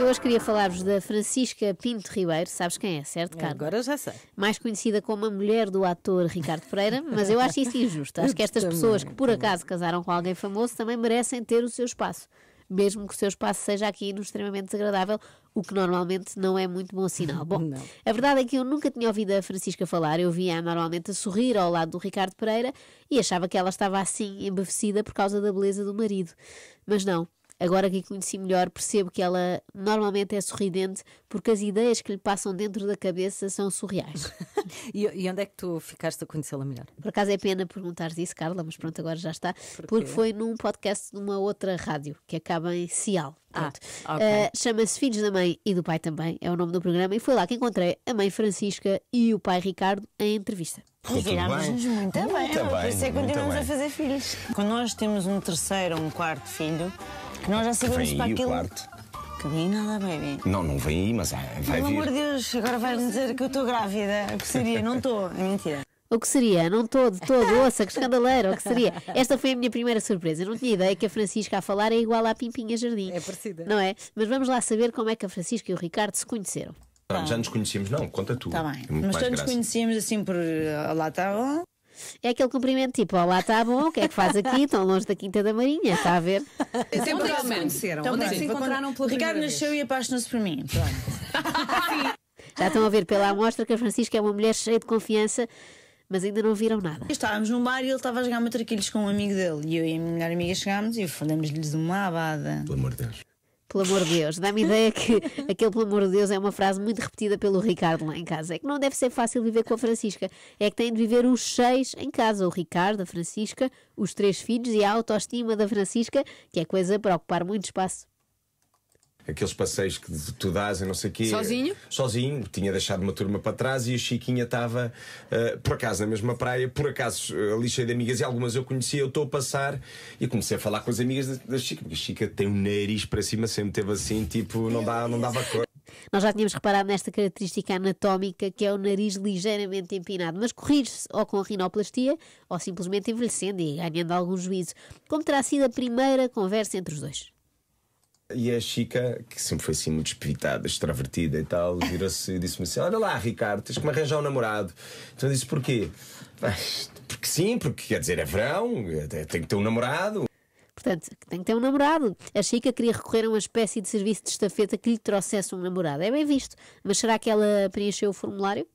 Eu hoje queria falar-vos da Francisca Pinto Ribeiro, sabes quem é, certo, é, Carlos? Agora já sei. Mais conhecida como a mulher do ator Ricardo Pereira, mas eu acho isso injusto. Acho que estas pessoas que por acaso casaram com alguém famoso também merecem ter o seu espaço. Mesmo que o seu espaço seja aqui no extremamente desagradável, o que normalmente não é muito bom sinal. Bom, não. a verdade é que eu nunca tinha ouvido a Francisca falar, eu via-a normalmente a sorrir ao lado do Ricardo Pereira e achava que ela estava assim, embevecida por causa da beleza do marido. Mas não, Agora que a conheci melhor, percebo que ela normalmente é sorridente porque as ideias que lhe passam dentro da cabeça são surreais. e, onde é que tu ficaste a conhecê-la melhor? Por acaso é pena perguntar isso, Carla, mas pronto, agora já está. porque foi num podcast de uma outra rádio que acaba em Cial. Ah, okay. uh, Chama-se Filhos da Mãe e do Pai também, é o nome do programa, e foi lá que encontrei a mãe Francisca e o pai Ricardo em entrevista. E virámos-nos muito bem, muito é? bem, por isso é que continuamos a fazer filhos. Quando nós temos um terceiro ou um quarto filho, que nós já sabemos para aquilo. Que vem nada, baby. Não, não vem aí, mas é, vai Pelo amor de Deus, agora vais-me dizer que eu estou grávida. O que seria? Não estou. É mentira. O que seria? Não estou de todo, ouça, que escandaleiro, o que seria? Esta foi a minha primeira surpresa. Eu não tinha ideia que a Francisca a falar é igual à Pimpinha Jardim. É parecida. Não é? Mas vamos lá saber como é que a Francisca e o Ricardo se conheceram. Tá já nos conhecíamos, não, conta tu. Está bem. É já nos conhecíamos assim por uh, lá está bom. É aquele cumprimento tipo, olá, está bom, o que é que faz aqui? Estão longe da Quinta da Marinha, está a ver? Sempre onde é que se conheceram? Então, onde é que se encontraram Ricardo vez. nasceu e apaixonou-se por mim. Pronto. Já estão a ver pela amostra que a Francisca é uma mulher cheia de confiança, mas ainda não viram nada. Estávamos num bar e ele estava a jogar matraquilhos com um amigo dele. E eu e a minha melhor amiga chegámos e demos-lhes uma abada. Pelo amor de Deus. Pelo amor de Deus, dá-me ideia que aquele pelo amor de Deus é uma frase muito repetida pelo Ricardo lá em casa. É que não deve ser fácil viver com a Francisca. É que têm de viver os seis em casa: o Ricardo, a Francisca, os três filhos e a autoestima da Francisca, que é coisa para ocupar muito espaço aqueles passeios que tu dás e não sei o quê. Sozinho? Sozinho, tinha deixado uma turma para trás e a Chiquinha estava, uh, por acaso, na mesma praia, por acaso, eh, ali cheia de amigas e algumas eu conhecia, eu estou a passar e comecei a falar com as amigas da, Chica, porque a Chica tem um nariz para cima, sempre teve assim, tipo, não, dá, não dava cor. Nós já tínhamos reparado nesta característica anatómica que é o nariz ligeiramente empinado, mas corrige-se ou com rinoplastia ou simplesmente envelhecendo e ganhando algum juízo. Como terá sido a primeira conversa entre os dois? E a Chica, que sempre foi assim muito espiritada, extrovertida e tal, virou-se e disse-me assim: Olha lá, Ricardo, tens que me arranjar um namorado. Então eu disse: Porquê? Porque sim, porque quer dizer, é verão, tem que ter um namorado. Portanto, tem que ter um namorado. A Chica queria recorrer a uma espécie de serviço de estafeta que lhe trouxesse um namorado. É bem visto. Mas será que ela preencheu o formulário?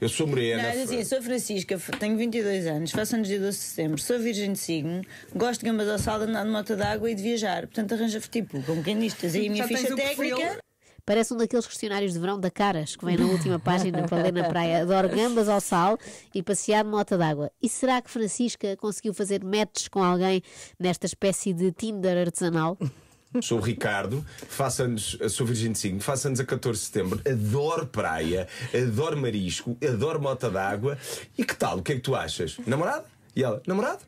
Eu sou morena. Não, assim, sou Francisca, tenho 22 anos, faço anos de 12 de setembro, sou virgem de signo, gosto de gambas ao sal, de andar de moto d'água e de viajar. Portanto, arranja tipo, como quem diz, aí a minha ficha técnica. Parece um daqueles questionários de verão da Caras, que vem na última página para ler na praia. Adoro gambas ao sal e passear de moto d'água. E será que Francisca conseguiu fazer matches com alguém nesta espécie de Tinder artesanal? Sou o Ricardo, faço anos, eh, sou virgem de signo, faço anos a 14 de setembro, adoro praia, adoro marisco, adoro mota d'água. E que tal? O que é que tu achas? Namorado? E ela, namorado?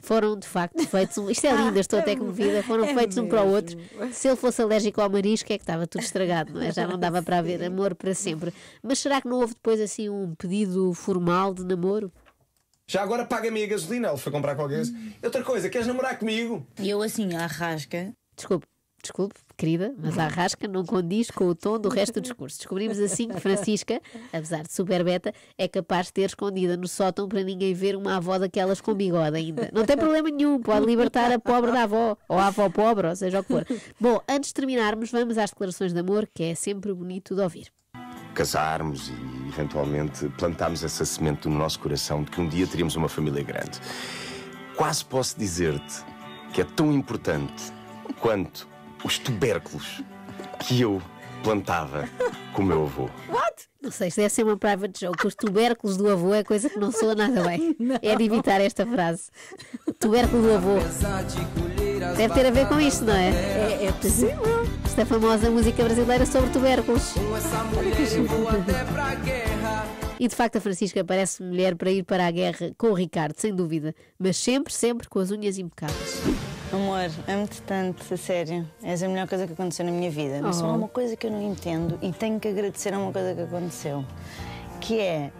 Foram de facto feitos. Um, isto é lindo, estou até é comovida. Foram é feitos um para o outro. Se ele fosse alérgico ao marisco, é que estava tudo estragado, não é? Já não dava para haver amor para sempre. Mas será que não houve depois assim um pedido formal de namoro? Já agora paga-me a gasolina. Ele foi comprar qualquer coisa. Outra coisa, queres namorar comigo? E eu assim, à rasca, Desculpe, desculpe, querida, mas a rasca não condiz com o tom do resto do discurso. Descobrimos assim que Francisca, apesar de super beta, é capaz de ter escondida no sótão para ninguém ver uma avó daquelas com bigode ainda. Não tem problema nenhum, pode libertar a pobre da avó, ou a avó pobre, ou seja o que for. Bom, antes de terminarmos, vamos às declarações de amor, que é sempre bonito de ouvir. Casarmos e eventualmente plantarmos essa semente no nosso coração de que um dia teríamos uma família grande. Quase posso dizer-te que é tão importante quanto os tubérculos que eu plantava com o meu avô. What? Não sei, se deve ser uma private joke. Os tubérculos do avô é coisa que não soa nada bem. Não. É de evitar esta frase. tubérculo do avô. Deve ter a ver com isto, não é? É, é possível. Esta é famosa música brasileira sobre tubérculos. E de facto a Francisca parece mulher para ir para a guerra com o Ricardo, sem dúvida, mas sempre, sempre com as unhas impecáveis. Amor, amo-te tanto, a sério. És a melhor coisa que aconteceu na minha vida. Mas oh. só há oh. uma coisa que eu não entendo e tenho que agradecer a uma coisa que aconteceu. Que é,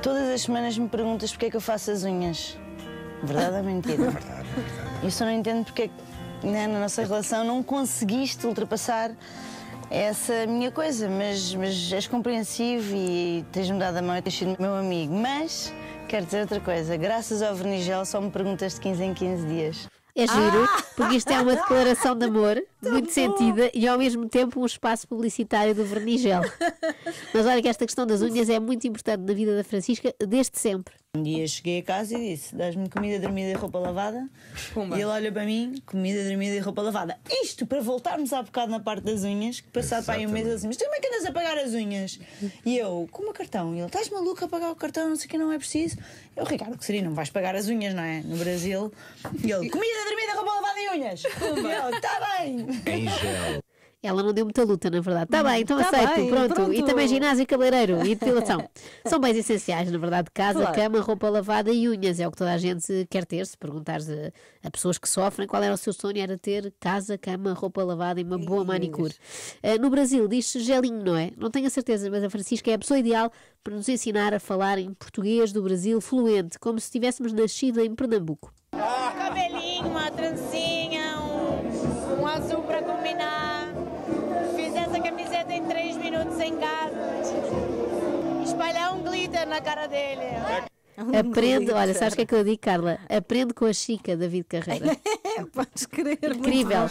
todas as semanas me perguntas porque é que eu faço as unhas. Verdade ou mentira? É verdade, é verdade. Eu só não entendo porque é que né, na nossa relação não conseguiste ultrapassar essa minha coisa, mas, mas és compreensivo e tens-me dado a mão e tens sido meu amigo. Mas, quero dizer outra coisa, graças ao Vernigel só me perguntas de 15 em 15 dias. É giro, ah! porque isto é uma declaração de amor muito sentida e ao mesmo tempo um espaço publicitário do Vernigel. Mas olha que esta questão das unhas é muito importante na vida da Francisca desde sempre. Um dia cheguei a casa e disse: Dás-me comida, dormida e roupa lavada? Pumba. E ele olha para mim: comida, dormida e roupa lavada. Isto para voltarmos há bocado na parte das unhas, que passado para aí um mês assim: Mas tu como é que andas a pagar as unhas? E eu: com a cartão? E ele: Estás maluco a pagar o cartão? Não sei o que, não é preciso. Eu: Ricardo, que seria? Não vais pagar as unhas, não é? No Brasil. E ele: Comida, dormida, roupa lavada e unhas. Pumba. E eu: Está bem. Em ela não deu muita luta, na verdade. Está bem, então tá aceito, bem, pronto. pronto. E também ginásio e cabeleireiro e depilação. São bens essenciais, na verdade. Casa, claro. cama, roupa lavada e unhas. É o que toda a gente quer ter. Se perguntares a, a pessoas que sofrem qual era o seu sonho, era ter casa, cama, roupa lavada e uma e boa manicure. Uh, no Brasil diz-se gelinho, não é? Não tenho a certeza, mas a Francisca é a pessoa ideal para nos ensinar a falar em português do Brasil fluente, como se tivéssemos nascido em Pernambuco. Um cabelinho, uma trancinha, um, um azul para comer. na cara dele. Aprende, olha, sabes o que é que eu digo, Carla? Aprende com a Chica, David Carreira. Podes crer. Incrível.